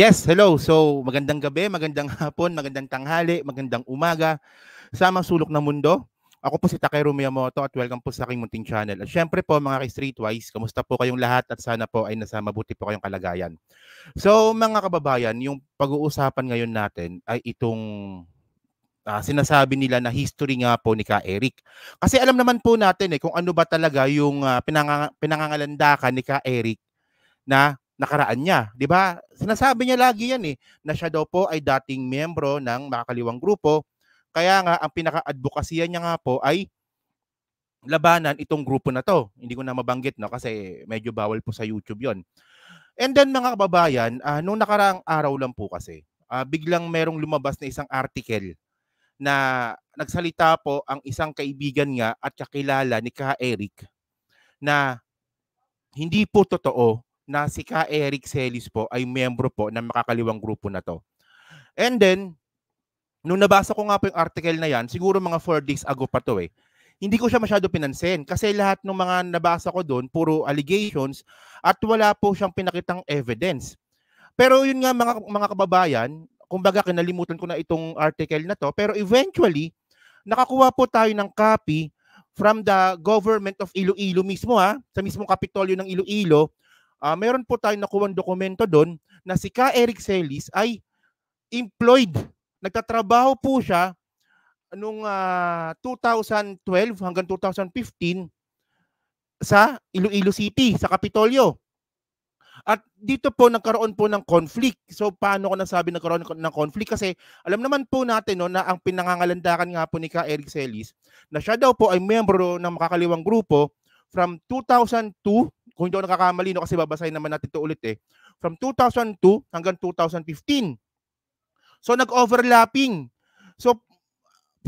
Yes, hello. So, magandang gabi, magandang hapon, magandang tanghali, magandang umaga sa mga sulok ng mundo. Ako po si Takeru Miyamoto at welcome po sa aking munting channel. At syempre po mga ka-streetwise, kamusta po kayong lahat at sana po ay nasa mabuti po kayong kalagayan. So mga kababayan, yung pag-uusapan ngayon natin ay itong uh, sinasabi nila na history nga po ni Ka Eric. Kasi alam naman po natin eh kung ano ba talaga yung uh, ah, pinangangalandakan ni Ka Eric na nakaraan niya, 'di ba? Sinasabi niya lagi 'yan eh, na siya daw po ay dating miyembro ng makakaliwang grupo. Kaya nga ang pinaka-advokasya niya nga po ay labanan itong grupo na 'to. Hindi ko na mabanggit no kasi medyo bawal po sa YouTube 'yon. And then mga kababayan, uh, nung nakaraang araw lang po kasi, uh, biglang merong lumabas na isang article na nagsalita po ang isang kaibigan nga at kakilala ni Ka Eric na hindi po totoo na si Ka Eric Celis po ay miyembro po ng makakaliwang grupo na to. And then, nung nabasa ko nga po yung article na yan, siguro mga 4 days ago pa to eh, hindi ko siya masyado pinansin kasi lahat ng mga nabasa ko doon puro allegations at wala po siyang pinakitang evidence. Pero yun nga mga mga kababayan, kumbaga kinalimutan ko na itong article na to, pero eventually nakakuha po tayo ng copy from the government of Iloilo mismo ha, ah, sa mismong kapitolyo ng Iloilo uh, meron po tayong nakuwang dokumento doon na si Ka Eric Celis ay employed. Nagtatrabaho po siya noong uh, 2012 hanggang 2015 sa Iloilo City, sa Kapitolyo. At dito po nagkaroon po ng conflict. So paano ko nasabi nagkaroon ng conflict? Kasi alam naman po natin no, na ang pinangangalandakan nga po ni Ka Eric Celis na siya daw po ay membro ng makakaliwang grupo from 2002 kung hindi ako nakakamali, no, kasi babasahin naman natin ito ulit eh. From 2002 hanggang 2015. So nag-overlapping. So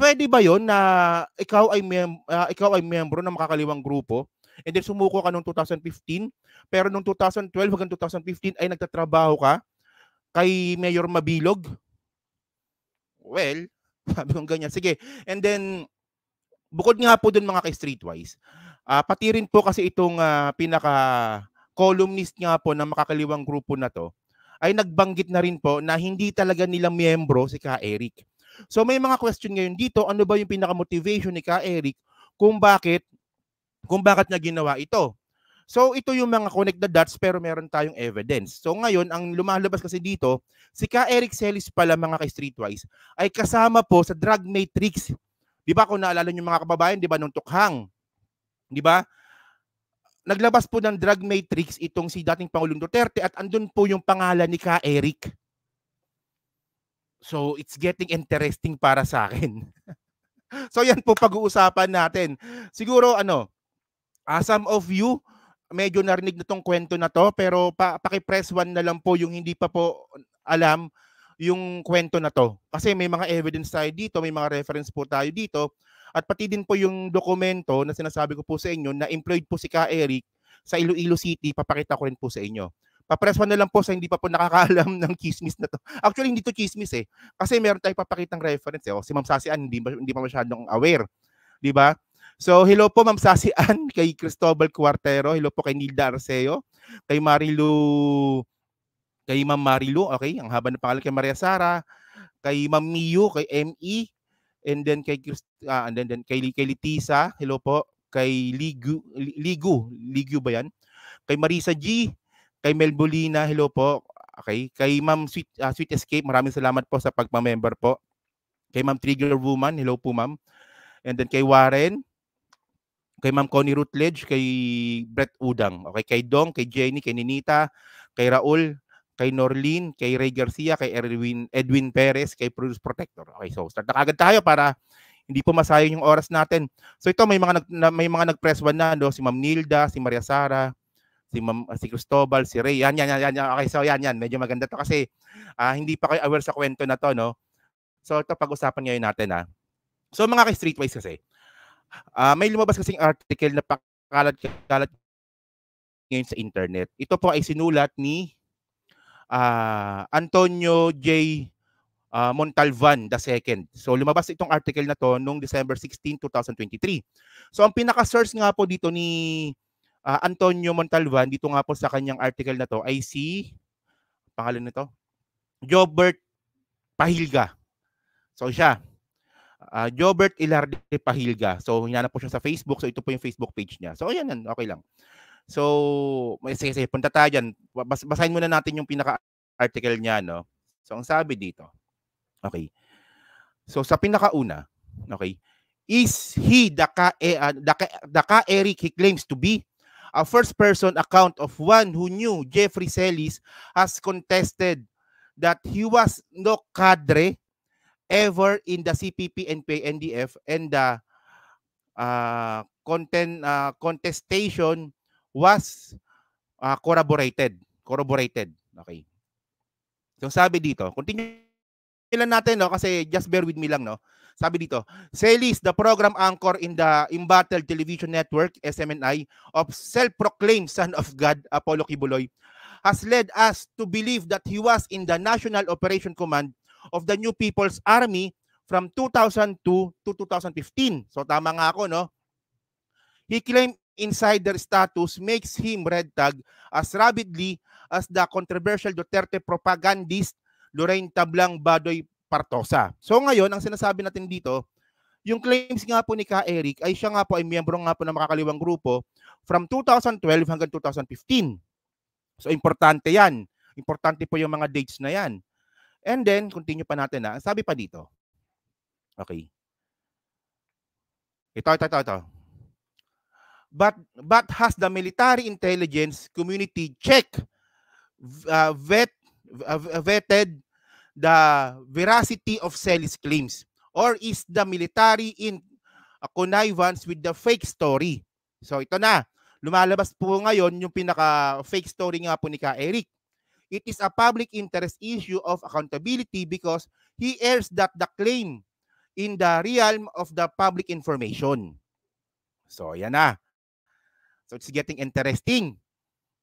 pwede ba 'yon na ikaw ay mem- uh, ikaw ay miyembro ng makakaliwang grupo and then sumuko ka noong 2015 pero noong 2012 hanggang 2015 ay nagtatrabaho ka kay Mayor Mabilog? Well, sabi kong ganyan. Sige. And then, bukod nga po dun mga kay Streetwise, Uh, pati rin po kasi itong uh, pinaka columnist nga po ng makakaliwang grupo na to ay nagbanggit na rin po na hindi talaga nilang miyembro si Ka Eric. So may mga question ngayon dito, ano ba yung pinaka-motivation ni Ka Eric kung bakit kung bakit niya ginawa ito? So ito yung mga connect the dots pero meron tayong evidence. So ngayon ang lumalabas kasi dito, si Ka Eric Celis pala mga ka-streetwise ay kasama po sa drug matrix. 'Di ba kung naalala niyo mga kababayan, 'di ba nung tukhang Di ba? Naglabas po ng drug matrix itong si dating Pangulong Duterte at andun po yung pangalan ni Ka Eric. So it's getting interesting para sa akin. so yan po pag-uusapan natin. Siguro ano, uh, some of you medyo narinig na tong kwento na to pero pa paki-press one na lang po yung hindi pa po alam yung kwento na to. Kasi may mga evidence tayo dito, may mga reference po tayo dito at pati din po yung dokumento na sinasabi ko po sa inyo na employed po si Ka Eric sa Iloilo City, papakita ko rin po sa inyo. one na lang po sa hindi pa po nakakaalam ng chismis na to. Actually, hindi to chismis eh. Kasi meron tayong papakitang reference eh. O, si Ma'am Sasian, hindi, hindi pa masyadong aware. Di ba? So, hello po Ma'am Sasian, kay Cristobal Cuartero, hello po kay Nilda Arceo, kay Marilu, kay Ma'am Marilu, okay, ang haba ng pangalan kay Maria Sara, kay Ma'am Miu, kay ME, And then kay Christ, uh, ah, and then, then kay, kay Litisa, hello po. Kay Ligu, Ligu, Ligu ba yan? Kay Marisa G, kay Melbolina, hello po. Okay, kay Ma'am Sweet, uh, Sweet Escape, maraming salamat po sa pagmamember po. Kay Ma'am Trigger Woman, hello po ma'am. And then kay Warren, kay Ma'am Connie Rutledge, kay Brett Udang, okay, kay Dong, kay Jenny, kay Ninita, kay Raul, kay Norlin, kay Ray Garcia, kay Erwin, Edwin Perez, kay Produce Protector. Okay, so start na kagad tayo para hindi po masayang yung oras natin. So ito may mga nag, may mga nag-press one na no, si Ma'am Nilda, si Maria Sara, si Ma'am ah, si Cristobal, si Ray. Yan, yan, yan, yan. Okay, so yan, yan. Medyo maganda to kasi uh, hindi pa kayo aware sa kwento na to, no? So ito pag-usapan ngayon natin, ha? Ah. So mga kay Streetwise kasi, uh, may lumabas kasing article na pakalat-kalat ngayon sa internet. Ito po ay sinulat ni uh, Antonio J. Uh, ah, Montalvan II. So lumabas itong article na to noong December 16, 2023. So ang pinaka-source nga po dito ni uh, Antonio Montalvan dito nga po sa kanyang article na to ay si pangalan nito Jobert Pahilga. So siya uh, Jobert Ilarde Pahilga. So hinanap po siya sa Facebook. So ito po yung Facebook page niya. So ayan, okay lang. So, may sige, sige, punta tayo dyan. Bas, basahin muna natin yung pinaka-article niya, no? So, ang sabi dito, okay, so sa pinakauna, okay, is he the ka, eh, uh, the, the ka Eric he claims to be? A first-person account of one who knew Jeffrey Sellis has contested that he was no cadre ever in the CPP and PNDF and the uh, ah, content, uh, ah, contestation was uh, corroborated. Corroborated. Okay. So sabi dito, continue lang natin no kasi just bear with me lang no. Sabi dito, Celis, the program anchor in the Embattled Television Network, SMNI, of self-proclaimed Son of God, Apollo Kibuloy, has led us to believe that he was in the National Operation Command of the New People's Army from 2002 to 2015. So tama nga ako, no? He claimed insider status makes him red tag as rapidly as the controversial Duterte propagandist Lorraine Tablang Badoy Partosa. So ngayon, ang sinasabi natin dito, yung claims nga po ni Ka Eric ay siya nga po ay miyembro nga po ng makakaliwang grupo from 2012 hanggang 2015. So importante yan. Importante po yung mga dates na yan. And then, continue pa natin na. Ah. Sabi pa dito. Okay. Ito, ito, ito, ito but but has the military intelligence community check uh, vet uh, vetted the veracity of Sally's claims or is the military in uh, connivance with the fake story so ito na lumalabas po ngayon yung pinaka fake story nga po ni Ka Eric it is a public interest issue of accountability because he airs that the claim in the realm of the public information so yan na So it's getting interesting.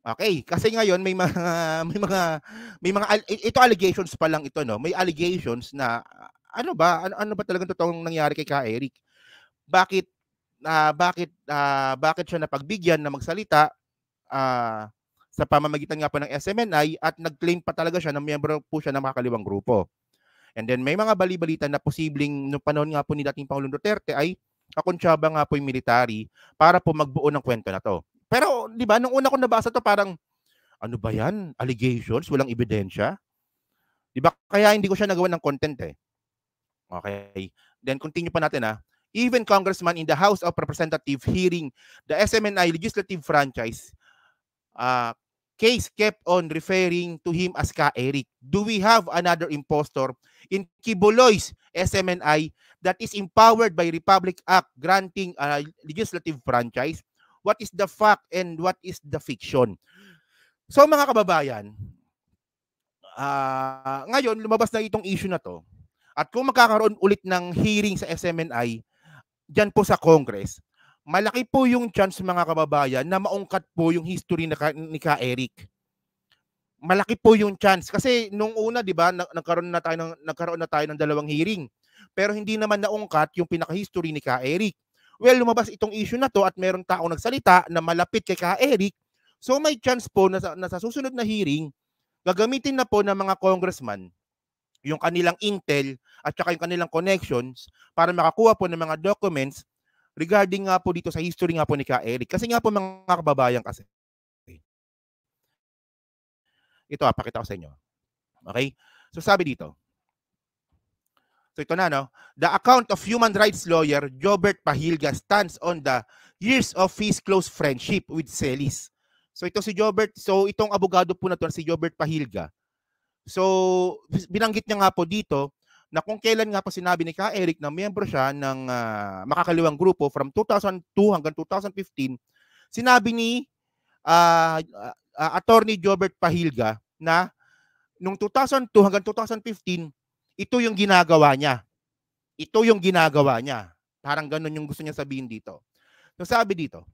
Okay, kasi ngayon may mga may mga may mga ito allegations pa lang ito no. May allegations na ano ba ano, ano ba talaga totoong nangyari kay Ka Eric? Bakit uh, bakit uh, bakit siya napagbigyan na magsalita uh, sa pamamagitan nga po ng SMNI at nag-claim pa talaga siya na miyembro po siya ng makakaliwang grupo. And then may mga balibalita na posibleng no panahon nga po ni dating Pangulong Duterte ay Akunchaba nga po yung military para po magbuo ng kwento na to. Pero, di ba, nung una ko nabasa to parang, ano ba yan? Allegations? Walang ebidensya? Di ba? Kaya hindi ko siya nagawa ng content eh. Okay. Then continue pa natin ah. Even congressman in the House of Representatives hearing the SMNI legislative franchise uh, case kept on referring to him as Ka Eric. Do we have another impostor in Kibuloy's SMNI that is empowered by Republic Act granting a legislative franchise, what is the fact and what is the fiction? So mga kababayan, uh, ngayon lumabas na itong issue na to. At kung magkakaroon ulit ng hearing sa SMNI, dyan po sa Congress, malaki po yung chance mga kababayan na maungkat po yung history na ka, ni Ka Eric. Malaki po yung chance kasi nung una 'di ba nagkaroon na tayo ng nagkaroon na tayo ng dalawang hearing pero hindi naman naungkat yung pinaka-history ni Ka Eric. Well, lumabas itong issue na to at meron taong nagsalita na malapit kay Ka Eric. So may chance po na sa, na sa susunod na hearing, gagamitin na po ng mga congressman yung kanilang intel at saka yung kanilang connections para makakuha po ng mga documents regarding nga po dito sa history nga po ni Ka Eric. Kasi nga po mga kababayan kasi. Ito, ah, pakita ko sa inyo. Okay? So sabi dito, So ito na, no? The account of human rights lawyer Jobert Pahilga stands on the years of his close friendship with Celis. So ito si Jobert, so itong abogado po na to, si Jobert Pahilga. So binanggit niya nga po dito na kung kailan nga po sinabi ni Ka Eric na miyembro siya ng uh, makakaliwang grupo from 2002 hanggang 2015, sinabi ni uh, uh, attorney Jobert Pahilga na nung 2002 hanggang 2015 ito yung ginagawa niya. Ito yung ginagawa niya. Parang ganun yung gusto niya sabihin dito. So sabi dito,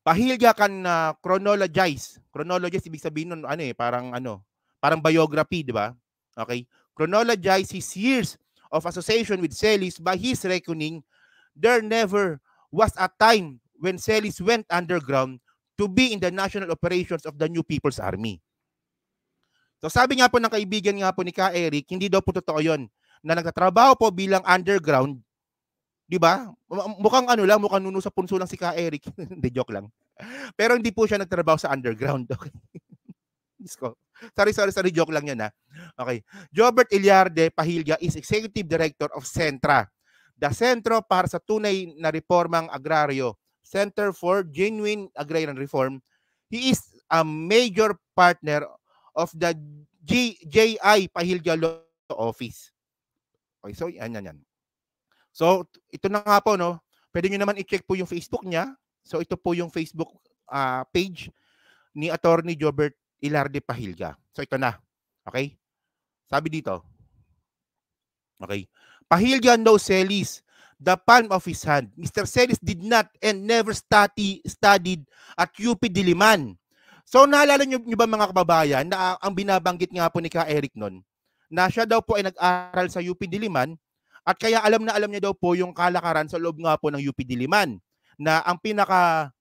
pahilya kan na chronologize. Chronologize ibig sabihin nun ano eh, parang ano, parang biography, di ba? Okay? Chronologize his years of association with Celis by his reckoning, there never was a time when Celis went underground to be in the national operations of the New People's Army. So sabi nga po ng kaibigan nga po ni Ka Eric, hindi daw po totoo yon na nagtatrabaho po bilang underground. 'Di ba? Mukhang ano lang, mukhang nuno sa punso lang si Ka Eric. Hindi joke lang. Pero hindi po siya nagtrabaho sa underground. Okay. Disco. Sorry, sorry, sorry. Joke lang yan, ha? Okay. Robert Iliarde Pahilga is Executive Director of Sentra, the Sentro para sa tunay na reformang agraryo, Center for Genuine Agrarian Reform. He is a major partner of the G, JI Pahilga Law Office. Okay, so yan, yan, yan. So, ito na nga po, no? Pwede nyo naman i-check po yung Facebook niya. So, ito po yung Facebook uh, page ni Attorney Jobert Ilarde Pahilga. So, ito na. Okay? Sabi dito. Okay. Pahilga no Celis the palm of his hand. Mr. Celis did not and never study, studied at UP Diliman So naalala niyo, nyo ba mga kababayan na ang binabanggit nga po ni Ka Eric noon na siya daw po ay nag-aral sa UP Diliman at kaya alam na alam niya daw po yung kalakaran sa loob nga po ng UP Diliman na ang pinaka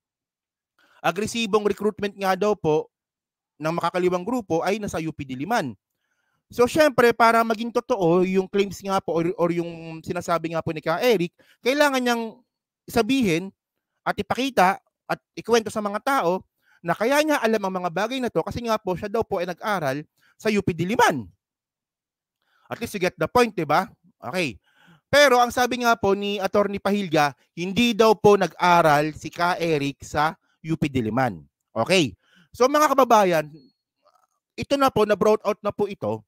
agresibong recruitment nga daw po ng makakaliwang grupo ay nasa UP Diliman. So syempre para maging totoo yung claims nga po or, or yung sinasabi nga po ni Ka Eric, kailangan niyang sabihin at ipakita at ikwento sa mga tao na kaya niya alam ang mga bagay na to kasi nga po siya daw po ay nag-aral sa UP Diliman. At least you get the point, 'di ba? Okay. Pero ang sabi nga po ni Attorney Pahilga, hindi daw po nag-aral si Ka Eric sa UP Diliman. Okay. So mga kababayan, ito na po, na brought out na po ito.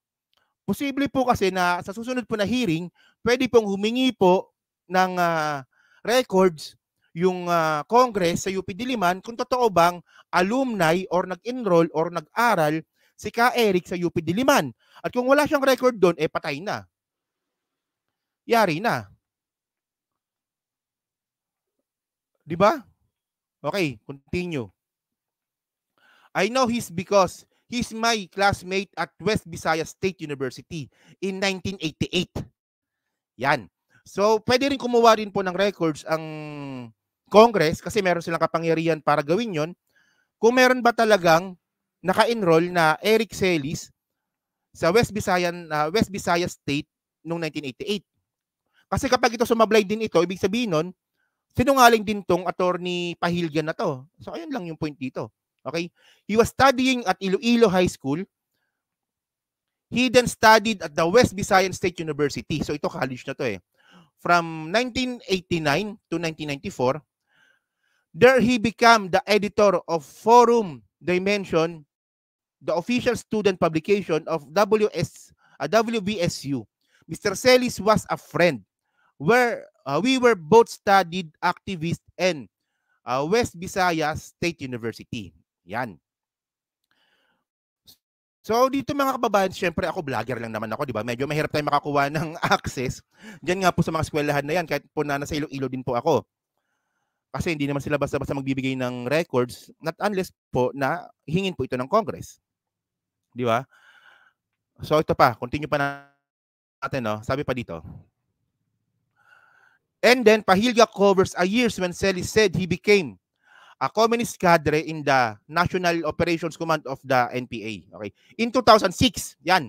Posible po kasi na sa susunod po na hearing, pwede pong humingi po ng uh, records yung uh, Congress sa UP Diliman kung totoo bang alumni or nag-enroll or nag-aral si Ka Eric sa UP Diliman. At kung wala siyang record doon, eh patay na. Yari na. 'Di ba? Okay, continue. I know he's because he's my classmate at West Visayas State University in 1988. Yan. So, pwede rin kumuha rin po ng records ang Congress kasi meron silang kapangyarihan para gawin yon kung meron ba talagang naka-enroll na Eric Celis sa West Visayan uh, West Visayas State noong 1988. Kasi kapag ito sumablay din ito, ibig sabihin nun, sinungaling din tong attorney Pahilgan na to. So ayun lang yung point dito. Okay? He was studying at Iloilo High School. He then studied at the West Visayan State University. So ito college na to eh. From 1989 to 1994, There he became the editor of Forum Dimension, the official student publication of WS, uh, WBSU. Mr. Celis was a friend where uh, we were both studied activists and uh, West Visayas State University. Yan. So dito mga kababayan, syempre ako vlogger lang naman ako, di ba? Medyo mahirap tayong makakuha ng access. Diyan nga po sa mga eskwelahan na yan, kahit po na nasa Iloilo din po ako. Kasi hindi naman sila basta-basta magbibigay ng records not unless po na hingin po ito ng Congress. Di ba? So ito pa, continue pa natin, no? Sabi pa dito. And then, Pahilga covers a years when Celis said he became a communist cadre in the National Operations Command of the NPA. Okay. In 2006, yan.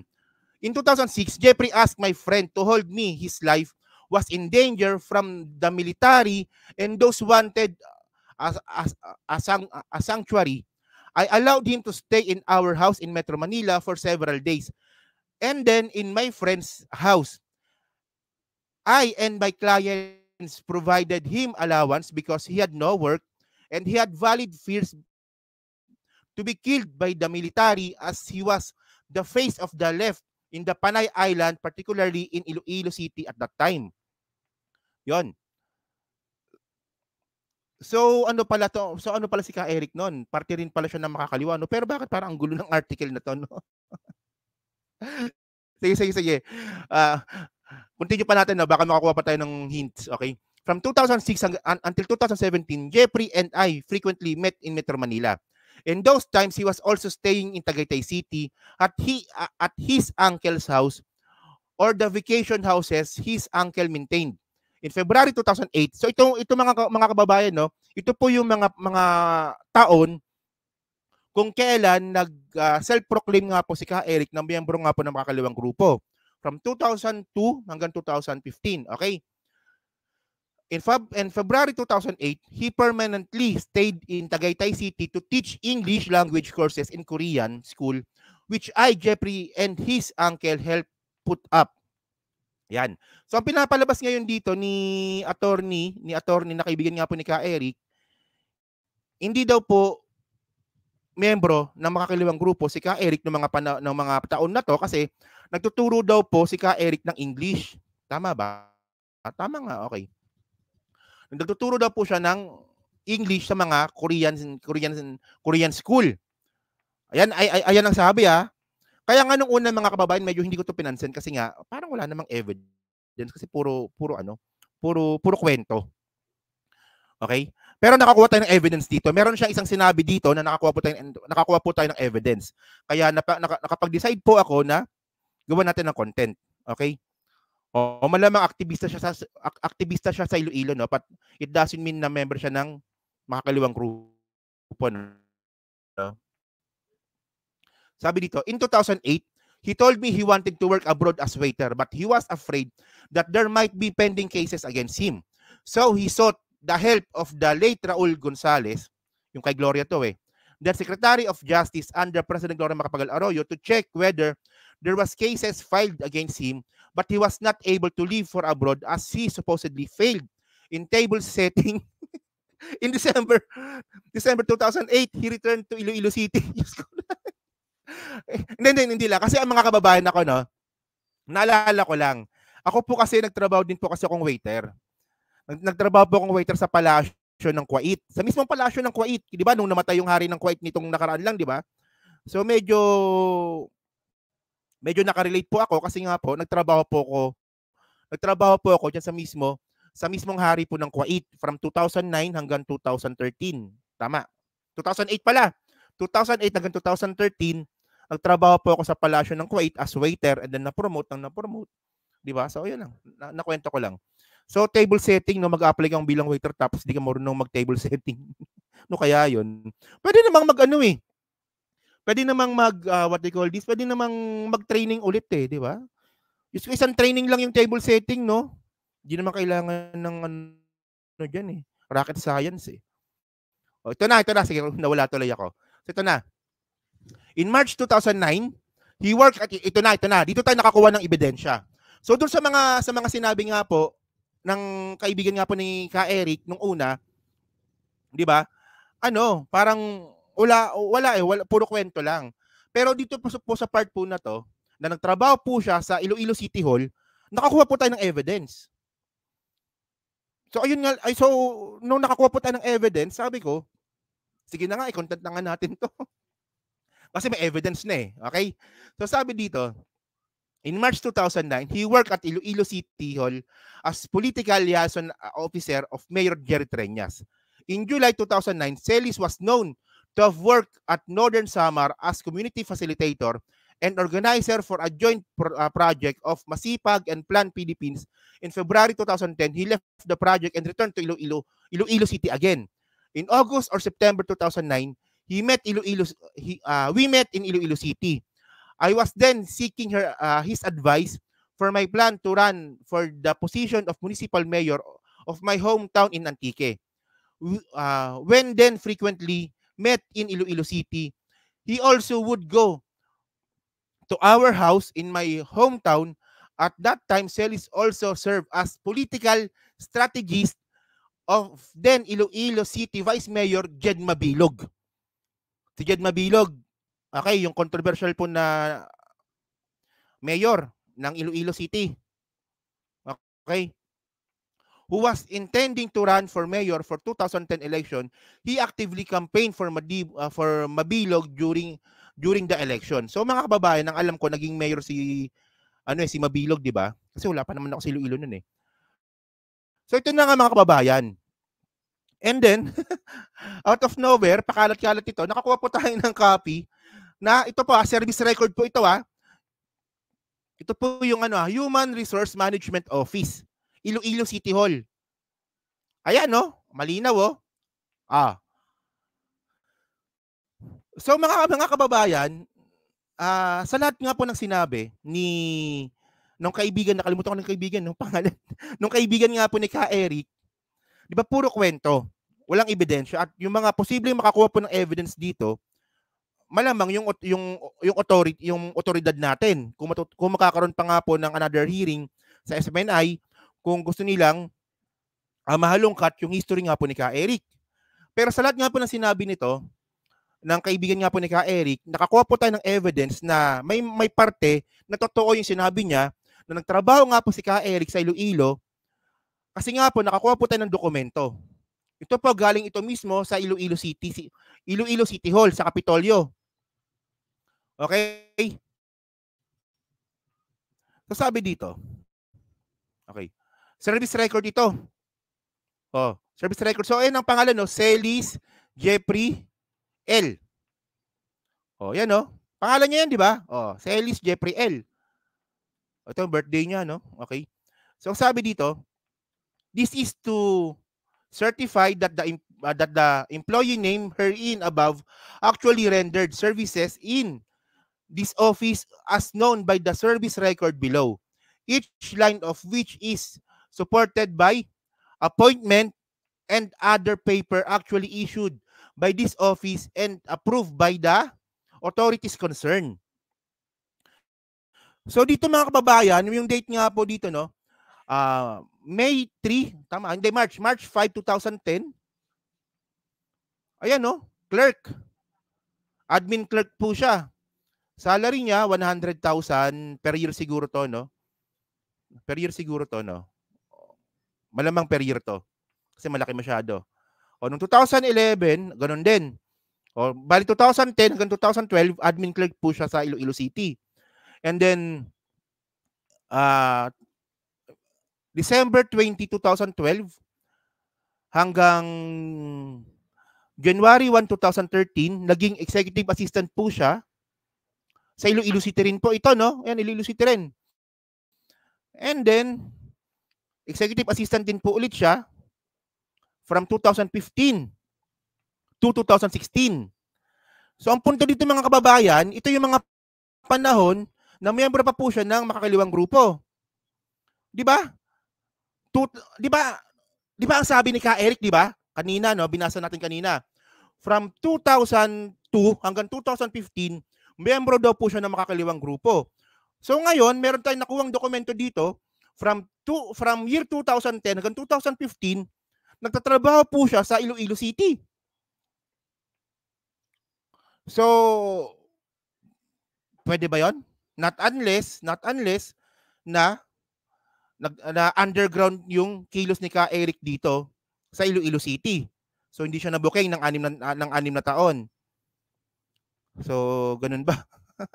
In 2006, Jeffrey asked my friend to hold me his life was in danger from the military and those wanted a, a, a, a sanctuary. I allowed him to stay in our house in Metro Manila for several days and then in my friend's house. I and my clients provided him allowance because he had no work and he had valid fears to be killed by the military as he was the face of the left in the Panay Island, particularly in Iloilo City at that time. Yon. So ano pala to? So ano pala si Ka Eric noon? Parte rin pala siya ng makakaliwa no. Pero bakit parang ang gulo ng article na to no? sige sige sige. Uh, continue pa natin na no? baka makakuha pa tayo ng hints, okay? From 2006 until 2017, Jeffrey and I frequently met in Metro Manila. In those times, he was also staying in Tagaytay City at he uh, at his uncle's house or the vacation houses his uncle maintained in February 2008. So itong ito mga mga kababayan no, ito po yung mga mga taon kung kailan nag uh, self-proclaim nga po si Ka Eric na miyembro nga po ng makakaliwang grupo from 2002 hanggang 2015. Okay? In, Feb- in February 2008, he permanently stayed in Tagaytay City to teach English language courses in Korean school, which I, Jeffrey, and his uncle helped put up. Yan. So ang pinapalabas ngayon dito ni attorney, ni attorney na kaibigan nga po ni Ka Eric, hindi daw po membro ng makakaliwang grupo si Ka Eric ng mga pana, ng mga taon na to kasi nagtuturo daw po si Ka Eric ng English. Tama ba? tama nga, okay. Nagtuturo daw po siya ng English sa mga Korean Korean Korean school. Ayan ay, ay ayan ang sabi ah. Kaya nga nung una mga kababayan, medyo hindi ko to pinansin kasi nga parang wala namang evidence kasi puro puro ano, puro puro kwento. Okay? Pero nakakuha tayo ng evidence dito. Meron siyang isang sinabi dito na nakakuha po tayo nakakuha po tayo ng evidence. Kaya napa, naka, nakapag-decide po ako na gawa natin ng content. Okay? O, o malamang aktivista siya sa aktivista siya sa Iloilo no, but it doesn't mean na member siya ng makakaliwang grupo no. Sabi dito, in 2008, he told me he wanted to work abroad as waiter but he was afraid that there might be pending cases against him. So he sought the help of the late Raul Gonzalez, yung kay Gloria to eh, the Secretary of Justice under President Gloria Macapagal Arroyo to check whether there was cases filed against him but he was not able to leave for abroad as he supposedly failed in table setting in December December 2008 he returned to Iloilo City hindi, hindi, hindi lang. Kasi ang mga kababayan ako, no, naalala ko lang. Ako po kasi, nagtrabaho din po kasi akong waiter. Nagtrabaho po akong waiter sa palasyo ng Kuwait. Sa mismong palasyo ng Kuwait. Di ba? Nung namatay yung hari ng Kuwait nitong nakaraan lang, di ba? So medyo medyo nakarelate po ako kasi nga po nagtrabaho po ako nagtrabaho po ako diyan sa mismo sa mismong hari po ng Kuwait from 2009 hanggang 2013. Tama. 2008 pala. 2008 hanggang 2013 Nagtrabaho po ako sa palasyo ng Kuwait as waiter and then na-promote nang na-promote. 'Di ba? So ayun lang, na- nakwento ko lang. So table setting no mag-apply kang bilang waiter tapos di ka marunong mag-table setting. no kaya 'yon. Pwede namang mag-ano eh. Pwede namang mag uh, what they call this, pwede namang mag-training ulit eh, 'di ba? Just isang training lang yung table setting, no? Hindi naman kailangan ng ano diyan eh. Rocket science eh. O, oh, ito na, ito na. Sige, nawala tuloy ako. So, ito na. In March 2009, he worked at ito na, ito na. Dito tayo nakakuha ng ebidensya. So doon sa mga sa mga sinabi nga po ng kaibigan nga po ni Ka Eric nung una, 'di ba? Ano, parang wala wala eh, wala, puro kwento lang. Pero dito po, po sa part po na to, na nagtrabaho po siya sa Iloilo City Hall, nakakuha po tayo ng evidence. So ayun nga, ay so nung nakakuha po tayo ng evidence, sabi ko, sige na nga, i-content na nga natin to. Kasi may evidence na eh. Okay? So sabi dito, in March 2009, he worked at Iloilo City Hall as political liaison uh, officer of Mayor Jerry Treñas. In July 2009, Celis was known to have worked at Northern Samar as community facilitator and organizer for a joint pro- uh, project of Masipag and Plan Philippines. In February 2010, he left the project and returned to Iloilo, Iloilo City again. In August or September 2009, He met Iloilo, he, uh, we met in Iloilo City. I was then seeking her uh, his advice for my plan to run for the position of municipal mayor of my hometown in Antique. Uh, when then frequently met in Iloilo City, he also would go to our house in my hometown. At that time, Celis also served as political strategist of then Iloilo City Vice Mayor Jed Mabilog. Si Jed Mabilog. Okay, yung controversial po na mayor ng Iloilo City. Okay? Who was intending to run for mayor for 2010 election, he actively campaigned for Madib, uh, for Mabilog during during the election. So mga kababayan, ang alam ko naging mayor si ano eh si Mabilog, 'di ba? Kasi wala pa naman ako sa Iloilo noon eh. So ito na nga mga kababayan. And then, out of nowhere, pakalat-kalat ito, nakakuha po tayo ng copy na ito po, ah, service record po ito ha. Ah. Ito po yung ano, ah, Human Resource Management Office, Iloilo City Hall. Ayan no, oh, malinaw oh. Ah. So mga mga kababayan, uh, sa lahat nga po ng sinabi ni nung kaibigan, nakalimutan ko ng kaibigan, nung pangalan, nung kaibigan nga po ni Ka Eric, di ba puro kwento, walang ebidensya at yung mga posibleng makakuha po ng evidence dito, malamang yung yung yung authority yung otoridad natin kung, matut- kung makakaroon pa nga po ng another hearing sa SMNI kung gusto nilang uh, mahalongkat yung history nga po ni Ka Eric. Pero sa lahat nga po ng sinabi nito ng kaibigan nga po ni Ka Eric, nakakuha po tayo ng evidence na may may parte na totoo yung sinabi niya na nagtrabaho nga po si Ka Eric sa Iloilo kasi nga po, nakakuha po tayo ng dokumento. Ito po, galing ito mismo sa Iloilo City, Iloilo City Hall, sa Kapitolyo. Okay? So sabi dito, okay, service record ito. Oh, service record. So, ayan ang pangalan, no? Celis Jeffrey L. Oh, yan, no? Pangalan niya yan, di ba? Oh, Celis Jeffrey L. Ito yung birthday niya, no? Okay. So, ang sabi dito, This is to certify that the uh, that the employee name herein above actually rendered services in this office as known by the service record below, each line of which is supported by appointment and other paper actually issued by this office and approved by the authorities concerned. So dito mga kababayan, yung date nga po dito no, uh, may 3, tama, hindi March, March 5, 2010. Ayan no, oh, clerk. Admin clerk po siya. Salary niya 100,000 per year siguro to, no? Per year siguro to, no? Malamang per year to. Kasi malaki masyado. O noong 2011, ganun din. O bali 2010 hanggang 2012, admin clerk po siya sa Iloilo City. And then uh, December 20, 2012 hanggang January 1, 2013, naging executive assistant po siya sa Iloilo City rin po ito, no? Ayan, Iloilo City rin. And then, executive assistant din po ulit siya from 2015 to 2016. So, ang punto dito mga kababayan, ito yung mga panahon na miyembro pa po siya ng makakaliwang grupo. Di ba? Tut- 'di ba? 'Di ba ang sabi ni Ka Eric, 'di ba? Kanina no, binasa natin kanina. From 2002 hanggang 2015, miyembro daw po siya ng makakaliwang grupo. So ngayon, meron tayong nakuhang dokumento dito from two, from year 2010 hanggang 2015, nagtatrabaho po siya sa Iloilo City. So, pwede ba yon? Not unless, not unless na nag, na underground yung kilos ni Ka Eric dito sa Iloilo City. So hindi siya nabooking ng anim na, ah, ng anim na taon. So ganun ba?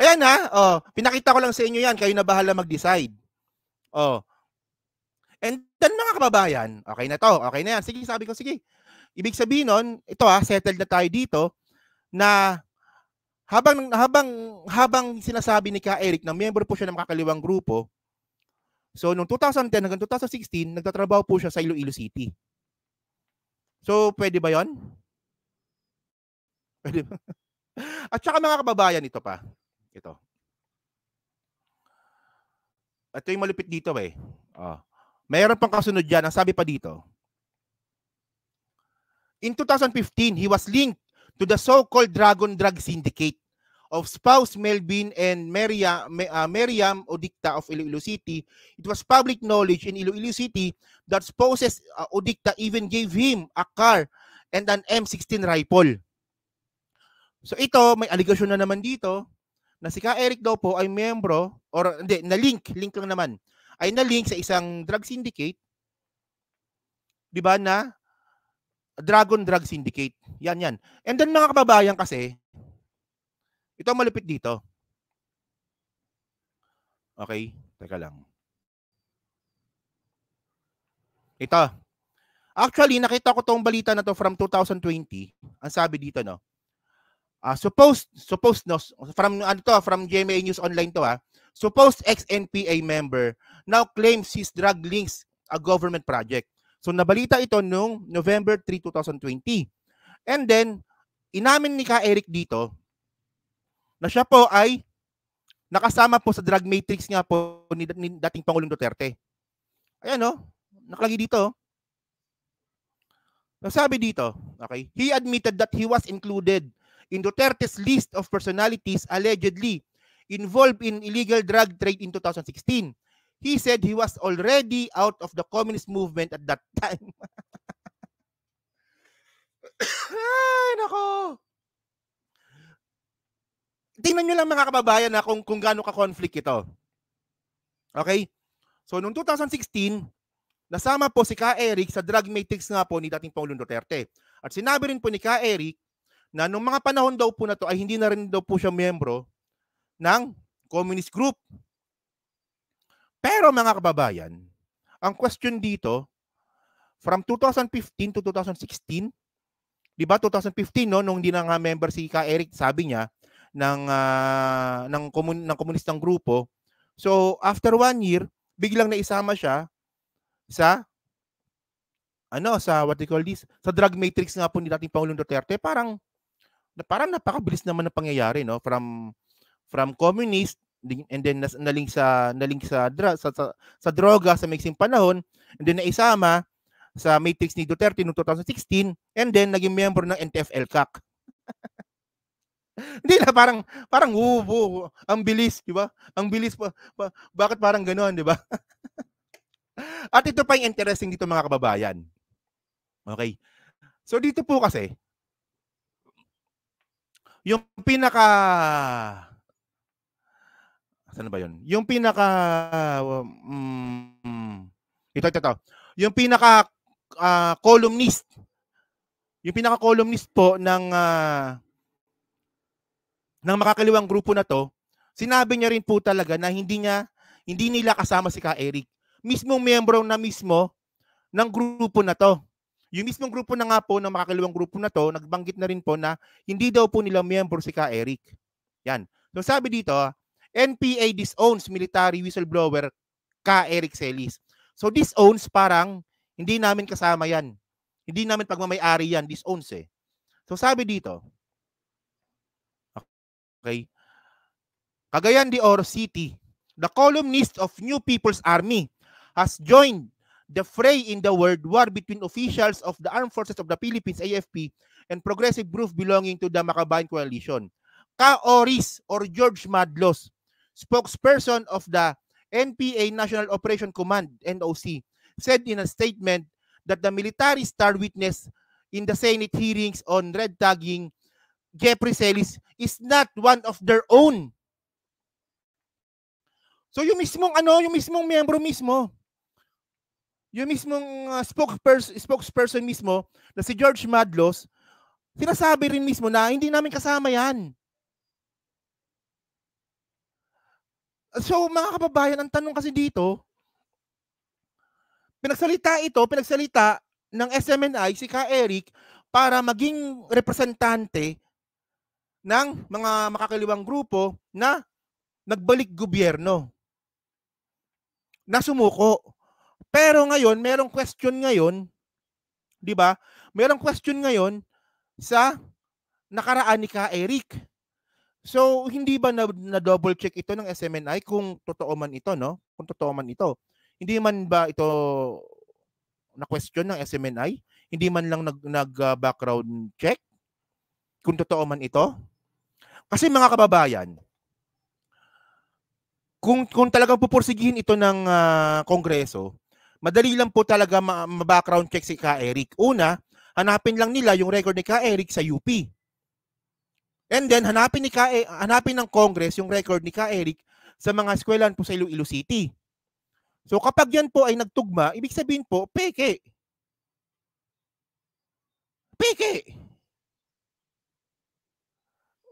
Ayan ha, oh, pinakita ko lang sa inyo 'yan, kayo na bahala mag-decide. Oh. And then mga kababayan, okay na 'to, okay na 'yan. Sige, sabi ko sige. Ibig sabihin nun, ito ha, settled na tayo dito na habang habang habang sinasabi ni Ka Eric na member po siya ng makakaliwang grupo, so noong 2010 hanggang 2016, nagtatrabaho po siya sa Iloilo City. So, pwede ba yon? Pwede ba? At saka mga kababayan, ito pa. Ito. Ito yung malupit dito ba eh. Oh. Mayroon pang kasunod dyan. Ang sabi pa dito. In 2015, he was linked to the so-called Dragon Drug Syndicate of spouse Melvin and Maria, uh, Miriam Odicta of Iloilo City. It was public knowledge in Iloilo City that spouses uh, Odicta even gave him a car and an M16 rifle. So ito, may aligasyon na naman dito na si Ka Eric daw po ay membro or hindi, na-link, link lang naman, ay na-link sa isang drug syndicate, di ba na Dragon Drug Syndicate. Yan, yan. And then mga kababayan kasi, ito ang malupit dito. Okay? Teka lang. Ito. Actually, nakita ko tong balita na to from 2020. Ang sabi dito, no? Uh, supposed, supposed, no? From, ano to, from GMA News Online to, ha? Supposed ex-NPA member now claims his drug links a government project. So nabalita ito noong November 3, 2020. And then, inamin ni Ka Eric dito na siya po ay nakasama po sa drug matrix nga po ni, ni dating Pangulong Duterte. Ayan o, oh. nakalagay dito. Oh. Nasabi dito, okay, he admitted that he was included in Duterte's list of personalities allegedly involved in illegal drug trade in 2016 he said he was already out of the communist movement at that time. Ay, nako. Tingnan nyo lang mga kababayan na kung, kung gaano ka-conflict ito. Okay? So, noong 2016, nasama po si Ka Eric sa drug matrix nga po ni dating Pangulong Duterte. At sinabi rin po ni Ka Eric na noong mga panahon daw po na to ay hindi na rin daw po siya miyembro ng communist group pero mga kababayan, ang question dito, from 2015 to 2016, di ba 2015 no, nung hindi na nga member si Ka Eric, sabi niya, ng, uh, ng, komun- ng komunistang grupo. So, after one year, biglang naisama siya sa ano sa what they call this sa drug matrix nga po ni dating Pangulong Duterte parang parang napakabilis naman ng pangyayari no from from communist and then nas, naling sa naling sa, dra, sa, sa sa droga sa mixing panahon and then naisama sa matrix ni Duterte noong 2016 and then naging member ng NTF-ELCAC. Hindi na parang parang woo, woo, ang bilis, di ba? Ang bilis pa, pa bakit parang ganoon, di ba? At ito pa yung interesting dito mga kababayan. Okay. So dito po kasi yung pinaka Saan ba yun? Yung pinaka... Um, ito, ito, ito. Yung pinaka uh, columnist. Yung pinaka columnist po ng uh, ng makakaliwang grupo na to, sinabi niya rin po talaga na hindi niya hindi nila kasama si Ka Eric. Mismong miyembro na mismo ng grupo na to. Yung mismong grupo na nga po ng makakaliwang grupo na to, nagbanggit na rin po na hindi daw po nila miyembro si Ka Eric. Yan. So sabi dito, NPA disowns military whistleblower ka Eric Celis. So disowns parang hindi namin kasama yan. Hindi namin pagmamay-ari yan, disowns eh. So sabi dito, okay, Cagayan de Oro City, the columnist of New People's Army has joined the fray in the world war between officials of the Armed Forces of the Philippines, AFP, and progressive group belonging to the Makabayan Coalition. Ka Oris or George Madlos spokesperson of the NPA National Operation Command, NOC, said in a statement that the military star witness in the Senate hearings on red tagging Jeffrey Celis is not one of their own. So yung mismong ano, yung mismong miyembro mismo, yung mismong uh, ah, spokesperson, spokesperson mismo na si George Madlos, sinasabi rin mismo na hindi namin kasama yan. So mga kababayan, ang tanong kasi dito, pinagsalita ito, pinagsalita ng SMNI si Ka Eric para maging representante ng mga makakaliwang grupo na nagbalik gobyerno. Na sumuko. Pero ngayon, merong question ngayon, 'di ba? Merong question ngayon sa nakaraan ni Ka Eric So, hindi ba na, na double check ito ng SMNI kung totoo man ito, no? Kung totoo man ito. Hindi man ba ito na question ng SMNI? Hindi man lang nag, nag uh, background check kung totoo man ito? Kasi mga kababayan, kung kung talagang pupursigihin ito ng uh, Kongreso, madali lang po talaga ma-background ma check si Ka Eric. Una, hanapin lang nila yung record ni Ka Eric sa UP. And then, hanapin, ni Ka, hanapin ng Congress yung record ni Ka Eric sa mga eskwelahan po sa Iloilo City. So kapag yan po ay nagtugma, ibig sabihin po, peke. Peke.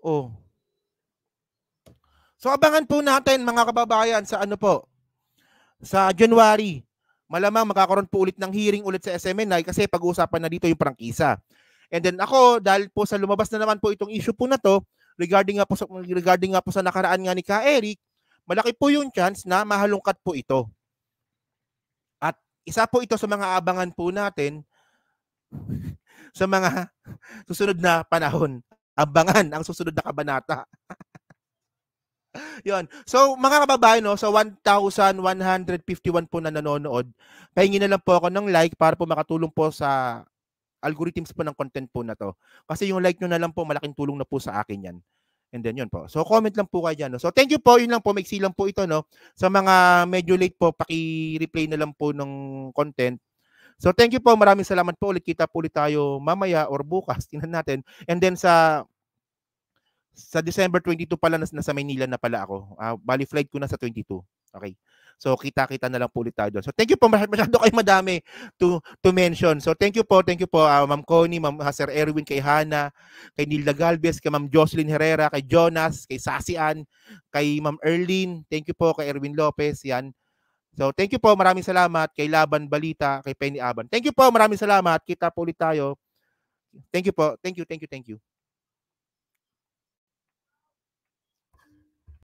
Oh. So abangan po natin mga kababayan sa ano po, sa January. Malamang magkakaroon po ulit ng hearing ulit sa SMNI kasi pag-uusapan na dito yung prangkisa. And then ako, dahil po sa lumabas na naman po itong issue po na to, regarding nga po sa, regarding nga po sa nakaraan nga ni Ka Eric, malaki po yung chance na mahalungkat po ito. At isa po ito sa mga abangan po natin sa mga susunod na panahon. Abangan ang susunod na kabanata. Yon. So, mga kababayan, no, sa 1,151 po na nanonood, pahingin na lang po ako ng like para po makatulong po sa algorithms po ng content po na to. Kasi yung like nyo na lang po, malaking tulong na po sa akin yan. And then yun po. So comment lang po kayo dyan. No? So thank you po. Yun lang po. Maiksi lang po ito. No? Sa mga medyo late po, paki-replay na lang po ng content. So thank you po. Maraming salamat po. Ulit kita po ulit tayo mamaya or bukas. Tingnan natin. And then sa sa December 22 pala nasa Maynila na pala ako. Uh, bali flight ko na sa 22. Okay. So kita-kita na lang po ulit tayo doon. So thank you po masyado kayo madami to to mention. So thank you po, thank you po uh, Ma'am Connie, Ma'am ah, Sir Erwin, kay Hana, kay Nilda Galvez, kay Ma'am Jocelyn Herrera, kay Jonas, kay Sasian, kay Ma'am Erlin. Thank you po kay Erwin Lopez, yan. So thank you po, maraming salamat kay Laban Balita, kay Penny Aban. Thank you po, maraming salamat. Kita po ulit tayo. Thank you po. Thank you, thank you, thank you.